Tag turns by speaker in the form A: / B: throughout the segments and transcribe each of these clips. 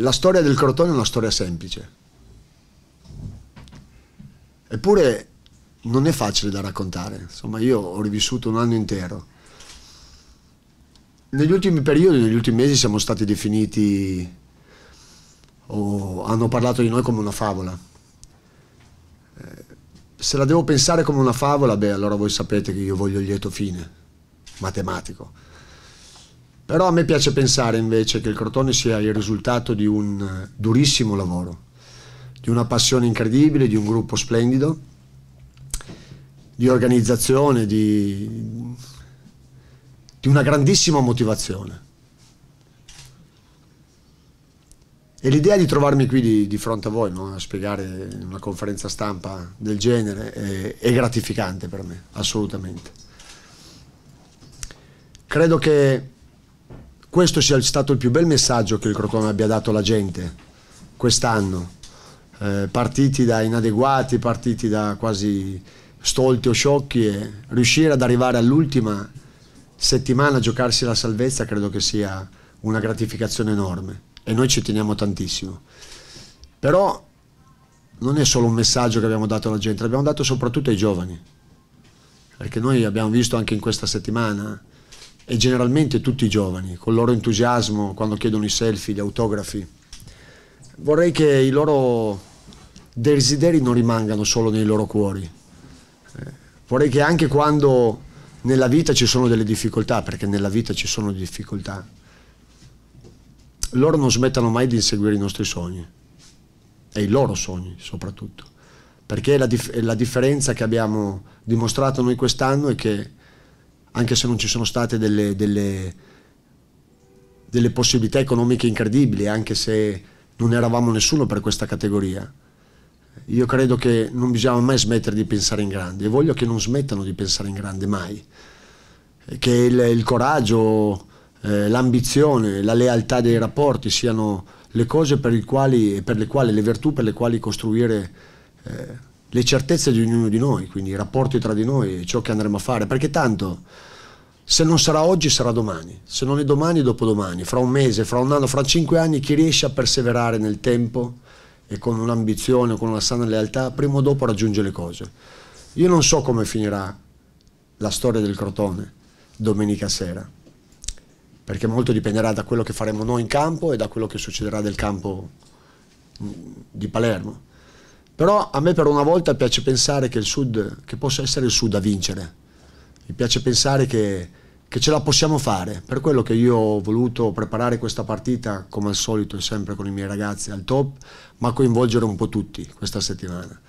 A: la storia del Crotone è una storia semplice. Eppure non è facile da raccontare. Insomma, io ho rivissuto un anno intero. Negli ultimi periodi, negli ultimi mesi siamo stati definiti o hanno parlato di noi come una favola. Eh, se la devo pensare come una favola, beh, allora voi sapete che io voglio il lieto fine, matematico però a me piace pensare invece che il Crotone sia il risultato di un eh, durissimo lavoro, di una passione incredibile, di un gruppo splendido, di organizzazione, di, di una grandissima motivazione. E l'idea di trovarmi qui di, di fronte a voi, no? a spiegare in una conferenza stampa del genere, è, è gratificante per me, assolutamente. Credo che questo sia stato il più bel messaggio che il Crotone abbia dato alla gente quest'anno. Eh, partiti da inadeguati, partiti da quasi stolti o sciocchi e riuscire ad arrivare all'ultima settimana a giocarsi la salvezza credo che sia una gratificazione enorme e noi ci teniamo tantissimo. Però non è solo un messaggio che abbiamo dato alla gente, l'abbiamo dato soprattutto ai giovani, perché noi abbiamo visto anche in questa settimana e generalmente tutti i giovani, con il loro entusiasmo quando chiedono i selfie, gli autografi. Vorrei che i loro desideri non rimangano solo nei loro cuori. Eh, vorrei che anche quando nella vita ci sono delle difficoltà, perché nella vita ci sono difficoltà, loro non smettano mai di inseguire i nostri sogni e i loro sogni soprattutto, perché la, dif la differenza che abbiamo dimostrato noi quest'anno è che anche se non ci sono state delle, delle, delle possibilità economiche incredibili, anche se non eravamo nessuno per questa categoria. Io credo che non bisogna mai smettere di pensare in grande e voglio che non smettano di pensare in grande mai, che il, il coraggio, eh, l'ambizione, la lealtà dei rapporti siano le cose per, quali, per, le quali, le virtù per le quali costruire eh, le certezze di ognuno di noi, quindi i rapporti tra di noi e ciò che andremo a fare, perché tanto se non sarà oggi sarà domani, se non è domani dopodomani, fra un mese, fra un anno, fra cinque anni, chi riesce a perseverare nel tempo e con un'ambizione, con una sana lealtà, prima o dopo raggiunge le cose. Io non so come finirà la storia del Crotone domenica sera, perché molto dipenderà da quello che faremo noi in campo e da quello che succederà del campo di Palermo. Però a me per una volta piace pensare che il Sud, che possa essere il Sud a vincere. Mi piace pensare che, che ce la possiamo fare. Per quello che io ho voluto preparare questa partita, come al solito sempre con i miei ragazzi al top, ma coinvolgere un po' tutti questa settimana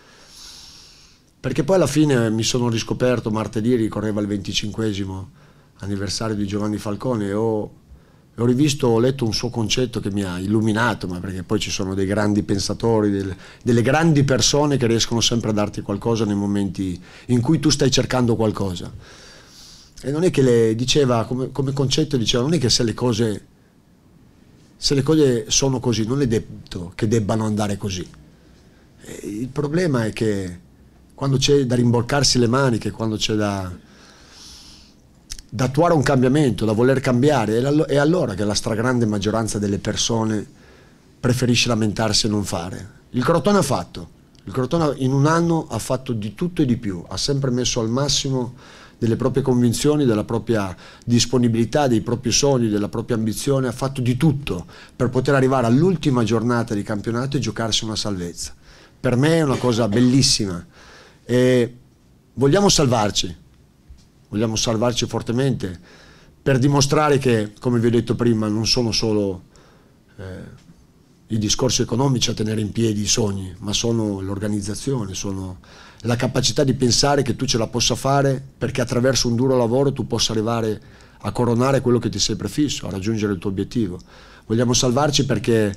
A: perché poi alla fine mi sono riscoperto martedì ricorreva il 25 anniversario di Giovanni Falcone e ho ho rivisto, ho letto un suo concetto che mi ha illuminato, ma perché poi ci sono dei grandi pensatori, delle, delle grandi persone che riescono sempre a darti qualcosa nei momenti in cui tu stai cercando qualcosa. E non è che le diceva, come, come concetto diceva, non è che se le, cose, se le cose sono così, non è detto che debbano andare così. E il problema è che quando c'è da rimboccarsi le maniche, quando c'è da da attuare un cambiamento, da voler cambiare, è allora che la stragrande maggioranza delle persone preferisce lamentarsi e non fare. Il Crotone ha fatto, il Crotone in un anno ha fatto di tutto e di più, ha sempre messo al massimo delle proprie convinzioni, della propria disponibilità, dei propri sogni, della propria ambizione, ha fatto di tutto per poter arrivare all'ultima giornata di campionato e giocarsi una salvezza. Per me è una cosa bellissima e vogliamo salvarci, vogliamo salvarci fortemente per dimostrare che, come vi ho detto prima, non sono solo eh, i discorsi economici a tenere in piedi i sogni, ma sono l'organizzazione, sono la capacità di pensare che tu ce la possa fare perché attraverso un duro lavoro tu possa arrivare a coronare quello che ti sei prefisso, a raggiungere il tuo obiettivo. Vogliamo salvarci perché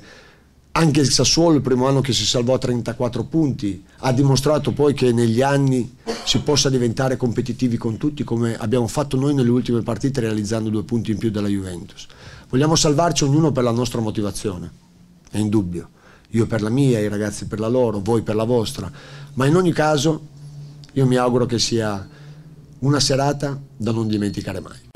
A: anche il Sassuolo il primo anno che si salvò a 34 punti ha dimostrato poi che negli anni si possa diventare competitivi con tutti come abbiamo fatto noi nelle ultime partite realizzando due punti in più della Juventus. Vogliamo salvarci ognuno per la nostra motivazione, è indubbio, io per la mia, i ragazzi per la loro, voi per la vostra, ma in ogni caso io mi auguro che sia una serata da non dimenticare mai.